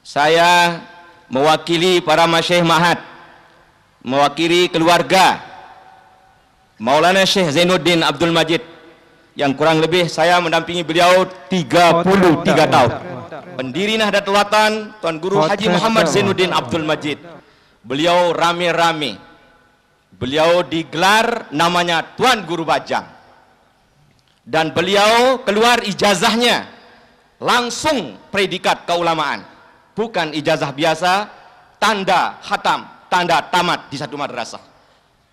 Saya mewakili para masyih mahat, mewakili keluarga Maulana Syekh Zainuddin Abdul Majid yang kurang lebih saya mendampingi beliau 33 tahun. Pendiri Nahdlatul Watan Tuan Guru Haji Muhammad Zainuddin Abdul Majid. Beliau rame-rame. Beliau digelar namanya Tuan Guru Bajang. Dan beliau keluar ijazahnya langsung predikat keulamaan bukan ijazah biasa, tanda hatam, tanda tamat di satu madrasah.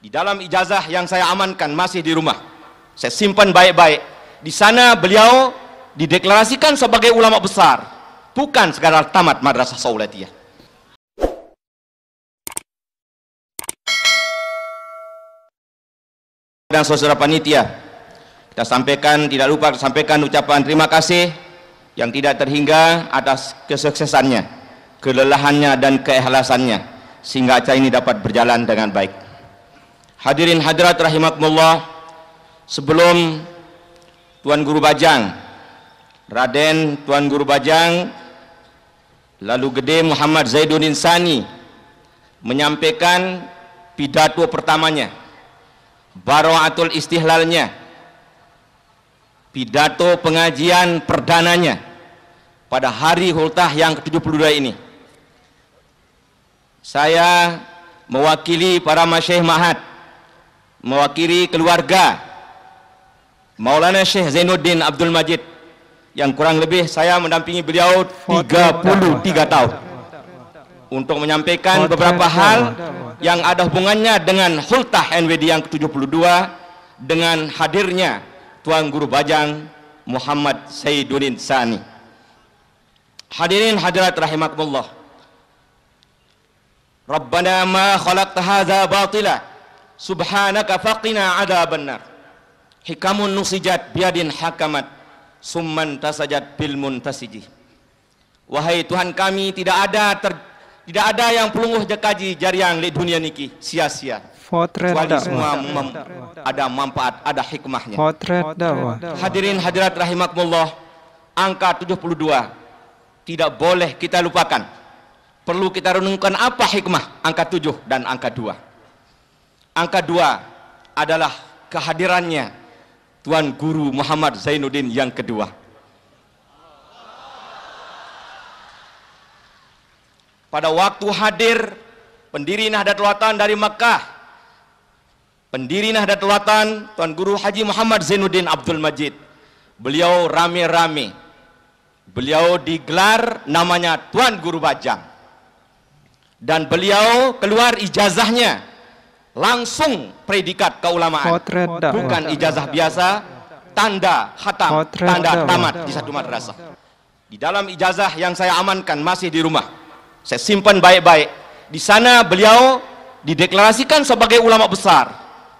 Di dalam ijazah yang saya amankan masih di rumah. Saya simpan baik-baik. Di sana beliau dideklarasikan sebagai ulama besar, bukan sekadar tamat madrasah Saulatiyah. dan saudara panitia kita sampaikan tidak lupa sampaikan ucapan terima kasih yang tidak terhingga atas kesuksesannya kelelahannya dan keikhlasannya sehingga acara ini dapat berjalan dengan baik. Hadirin hadirat rahimakumullah, sebelum Tuan Guru Bajang, Raden Tuan Guru Bajang, lalu Gede Muhammad Zaidun Insani menyampaikan pidato pertamanya, atul istihlalnya, pidato pengajian perdananya pada hari hultah yang ke-72 ini. Saya mewakili para masyih mahat, mewakili keluarga Maulana Syekh Zainuddin Abdul Majid yang kurang lebih saya mendampingi beliau 33 tahun untuk menyampaikan beberapa hal yang ada hubungannya dengan Hultah NWD yang ke-72 dengan hadirnya Tuan Guru Bajang Muhammad Saiduddin Sani. Hadirin hadirat rahimakumullah. Rabbana ma khalaqta hadza batila subhanaka faqina adzabannar. Hikamun nusijat biadin hakamat summan tasajat bil muntasiji. Wahai Tuhan kami, tidak ada ter, tidak ada yang pelunguh jekaji jariang di dunia niki sia-sia. Kecuali semua mem, ada manfaat, ada hikmahnya. Potret Hadirin hadirat rahimakumullah, angka 72 tidak boleh kita lupakan perlu kita renungkan apa hikmah angka 7 dan angka 2 angka 2 adalah kehadirannya Tuan Guru Muhammad Zainuddin yang kedua pada waktu hadir pendiri Nahdlatul Watan dari Mekah pendiri Nahdlatul Watan Tuan Guru Haji Muhammad Zainuddin Abdul Majid beliau rame-rame beliau digelar namanya Tuan Guru Bajang dan beliau keluar ijazahnya langsung predikat keulamaan bukan ijazah biasa tanda hatam tanda tamat di satu madrasah di dalam ijazah yang saya amankan masih di rumah saya simpan baik-baik di sana beliau dideklarasikan sebagai ulama besar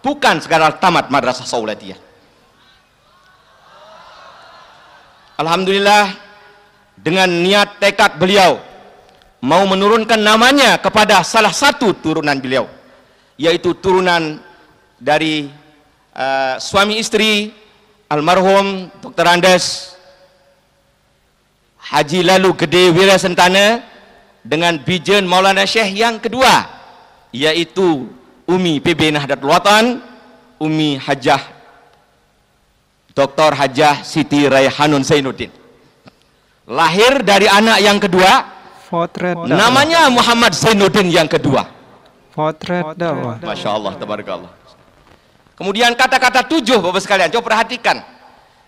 bukan segala tamat madrasah Saulatiyah Alhamdulillah dengan niat tekad beliau mau menurunkan namanya kepada salah satu turunan beliau yaitu turunan dari uh, suami istri almarhum Dr. Andes Haji Lalu Gede Wirasentana dengan bijen Maulana Syekh yang kedua yaitu Umi PB Nahdlatul Watan Umi Hajah Dr. Hajah Siti Raihanun Zainuddin lahir dari anak yang kedua Namanya Muhammad Zainuddin yang kedua. Potret dakwah. Masya Allah, tabarakallah. Kemudian kata-kata tujuh, Bapak sekalian, coba perhatikan.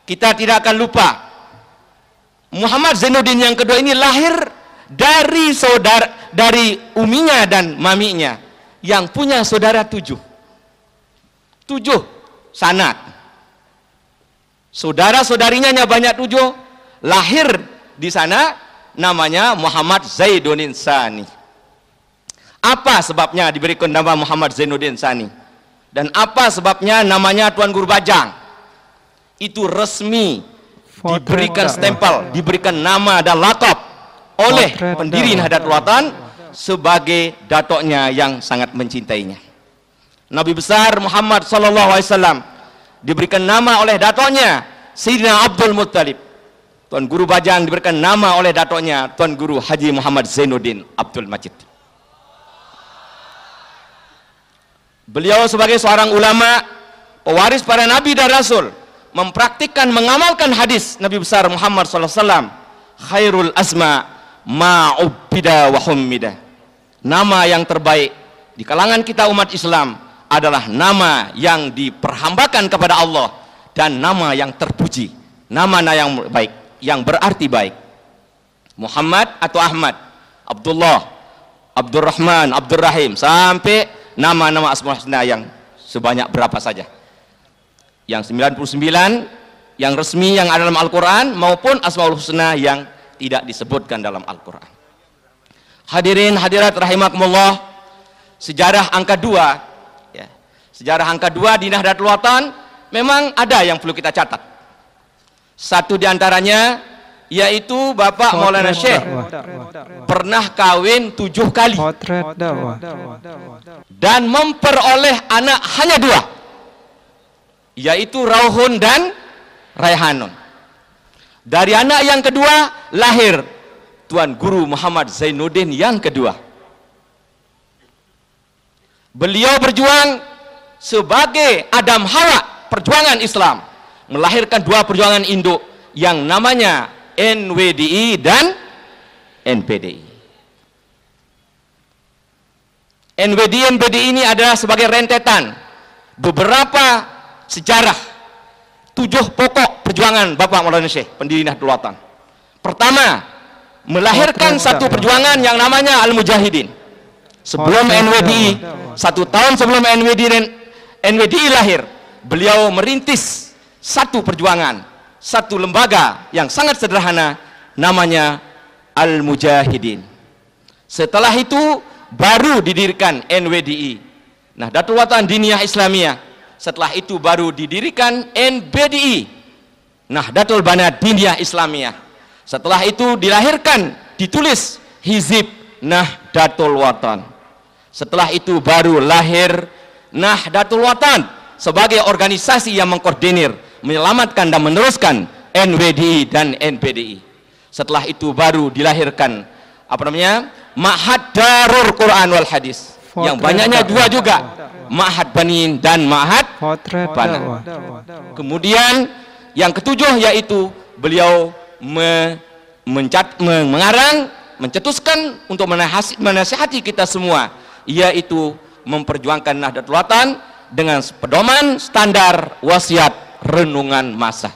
Kita tidak akan lupa. Muhammad Zainuddin yang kedua ini lahir dari saudara dari uminya dan maminya yang punya saudara tujuh. Tujuh sanat. Saudara-saudarinya banyak tujuh, lahir di sana namanya Muhammad Zainuddin Sani. Apa sebabnya diberikan nama Muhammad Zainuddin Sani? Dan apa sebabnya namanya Tuan Guru Bajang? Itu resmi diberikan stempel, diberikan nama dan lakop oleh pendiri Nahdlatul Watan sebagai datoknya yang sangat mencintainya. Nabi besar Muhammad sallallahu alaihi wasallam diberikan nama oleh datoknya Sayyidina Abdul Muttalib Tuan Guru Bajang diberikan nama oleh datuknya Tuan Guru Haji Muhammad Zainuddin Abdul Majid. Beliau sebagai seorang ulama, pewaris para nabi dan rasul, mempraktikkan mengamalkan hadis Nabi besar Muhammad SAW khairul asma ma'ubbida wa hummida nama yang terbaik di kalangan kita umat Islam adalah nama yang diperhambakan kepada Allah dan nama yang terpuji nama yang baik yang berarti baik. Muhammad atau Ahmad, Abdullah, Abdurrahman, Abdurrahim, sampai nama-nama Asmaul Husna yang sebanyak berapa saja. Yang 99 yang resmi yang ada dalam Al-Quran maupun Asmaul Husna yang tidak disebutkan dalam Al-Quran hadirin hadirat rahimakumullah sejarah angka dua ya. sejarah angka dua di Nahdlatul Wathan memang ada yang perlu kita catat satu di antaranya yaitu Bapak Maulana Syekh pernah kawin tujuh kali dan memperoleh anak hanya dua yaitu Rauhun dan Raihanun dari anak yang kedua lahir Tuan Guru Muhammad Zainuddin yang kedua beliau berjuang sebagai Adam Hawa perjuangan Islam melahirkan dua perjuangan induk yang namanya NWDI dan NPDI. NWDI dan NPDI ini adalah sebagai rentetan beberapa sejarah tujuh pokok perjuangan Bapak Maulana Syekh pendiri Nahdlatul Ulama. Pertama, melahirkan satu perjuangan yang namanya Al-Mujahidin. Sebelum NWDI, satu tahun sebelum NWDI, NWDI lahir, beliau merintis satu perjuangan, satu lembaga yang sangat sederhana namanya Al-Mujahidin. Setelah itu baru didirikan NWDI. Nah, Datu Watan Diniyah Islamiyah. Setelah itu baru didirikan NBDI. Nah, Datul Bana Diniyah Islamiyah. Setelah itu dilahirkan, ditulis Hizib Nahdlatul Watan. Setelah itu baru lahir Nahdlatul Watan sebagai organisasi yang mengkoordinir menyelamatkan dan meneruskan NWDI dan NPDI. Setelah itu baru dilahirkan apa namanya? Ma'had Darul Quran wal Hadis. Yang banyaknya dua juga, Ma'had Banin dan Ma'had Bana. Kemudian yang ketujuh yaitu beliau me mencat mengarang mencetuskan untuk menasihati kita semua yaitu memperjuangkan Nahdlatul Ulama dengan pedoman standar wasiat renungan masa.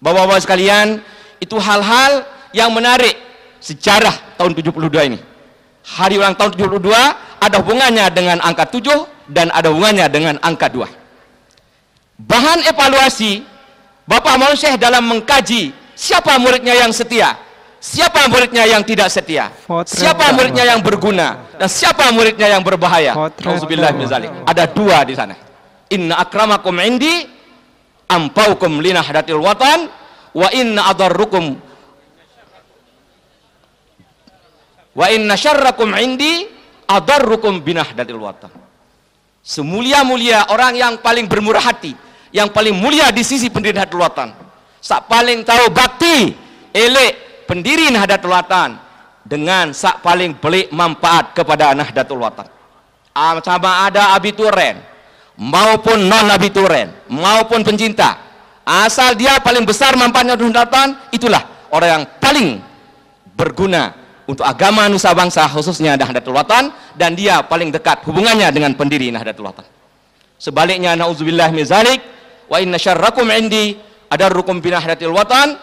Bapak-bapak sekalian, itu hal-hal yang menarik sejarah tahun 72 ini. Hari ulang tahun 72 ada hubungannya dengan angka 7 dan ada hubungannya dengan angka 2. Bahan evaluasi Bapak Maulana dalam mengkaji siapa muridnya yang setia, siapa muridnya yang tidak setia, siapa muridnya yang berguna, dan siapa muridnya yang berbahaya. Ada dua di sana inna akramakum indi ampaukum linahdatil watan wa inna adarrukum wa inna syarrakum indi adarrukum datil watan semulia-mulia orang yang paling bermurah hati yang paling mulia di sisi pendiri Nahdlatul Watan sak paling tahu bakti elek pendiri Nahdlatul Watan dengan sak paling beli manfaat kepada Nahdlatul Watan sama ah, ada abituren maupun non nabi turen maupun pencinta asal dia paling besar manfaatnya untuk itulah orang yang paling berguna untuk agama nusa bangsa khususnya Nahdlatul Watan dan dia paling dekat hubungannya dengan pendiri Nahdlatul Watan sebaliknya na'udzubillah mizalik wa inna syarrakum indi ada rukum Nahdlatul watan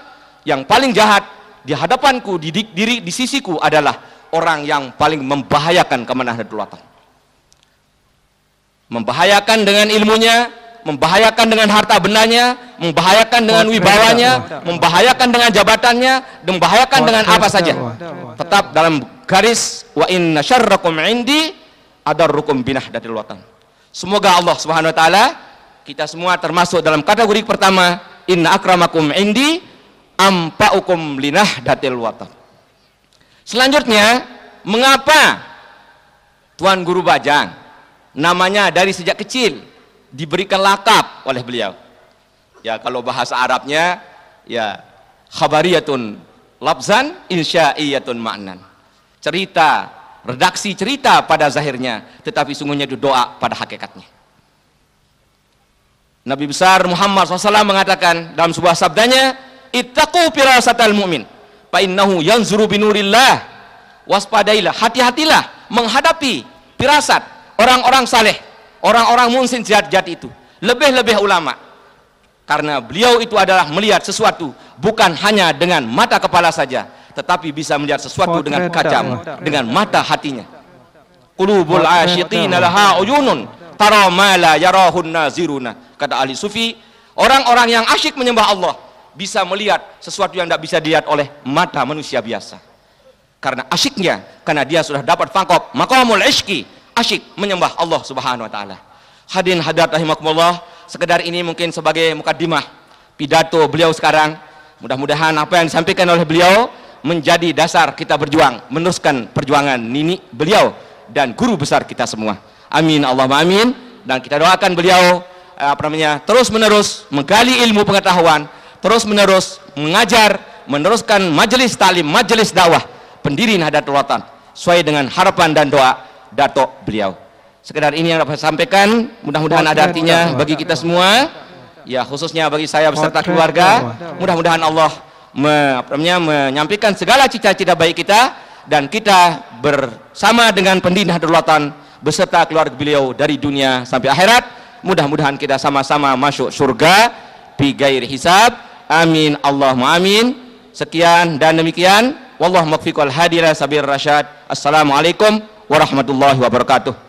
yang paling jahat di hadapanku di, diri di, sisiku adalah orang yang paling membahayakan kemenahdatul watan membahayakan dengan ilmunya, membahayakan dengan harta bendanya, membahayakan dengan wibawanya, membahayakan dengan jabatannya, membahayakan dengan apa saja. Tetap dalam garis wa inna syarrakum indi rukum binah dari watan. Semoga Allah Subhanahu wa taala kita semua termasuk dalam kategori pertama inna akramakum indi ampaukum linah datil watan. Selanjutnya, mengapa Tuan Guru Bajang namanya dari sejak kecil diberikan lakap oleh beliau. Ya kalau bahasa Arabnya ya khabariyatun labzan insya'iyatun maknan. Cerita, redaksi cerita pada zahirnya, tetapi sungguhnya itu doa pada hakikatnya. Nabi besar Muhammad SAW mengatakan dalam sebuah sabdanya, ittaqu firasatal mu'min fa innahu yanzuru binurillah. Waspadailah, hati-hatilah menghadapi firasat orang-orang saleh, orang-orang munsin jihad-jihad itu, lebih-lebih ulama. Karena beliau itu adalah melihat sesuatu bukan hanya dengan mata kepala saja, tetapi bisa melihat sesuatu dengan kaca, dengan mata hatinya. Qulubul asyiqina laha uyunun tara ma la yarahun naziruna. Kata ahli sufi, orang-orang yang asyik menyembah Allah bisa melihat sesuatu yang tidak bisa dilihat oleh mata manusia biasa. Karena asyiknya, karena dia sudah dapat fangkop makamul ishki, asyik menyembah Allah Subhanahu wa taala. Hadirin hadirat rahimakumullah, sekedar ini mungkin sebagai mukadimah pidato beliau sekarang. Mudah-mudahan apa yang disampaikan oleh beliau menjadi dasar kita berjuang, meneruskan perjuangan nini beliau dan guru besar kita semua. Amin Allahumma amin dan kita doakan beliau eh, apa namanya terus menerus menggali ilmu pengetahuan, terus menerus mengajar, meneruskan majelis talim, majelis dakwah pendiri Nahdlatul Ulama sesuai dengan harapan dan doa dato beliau. Sekedar ini yang dapat saya sampaikan, mudah-mudahan ada artinya bagi kita semua. Ya, khususnya bagi saya beserta keluarga, mudah-mudahan Allah me, menyampaikan segala cita-cita baik kita dan kita bersama dengan pendidah Darulatan beserta keluarga beliau dari dunia sampai akhirat. Mudah-mudahan kita sama-sama masuk surga bigair hisab. Amin Allahumma amin. Sekian dan demikian. Wallahu muwaffiq hadira sabir rasyad. Assalamualaikum warahmatullahi wabarakatuh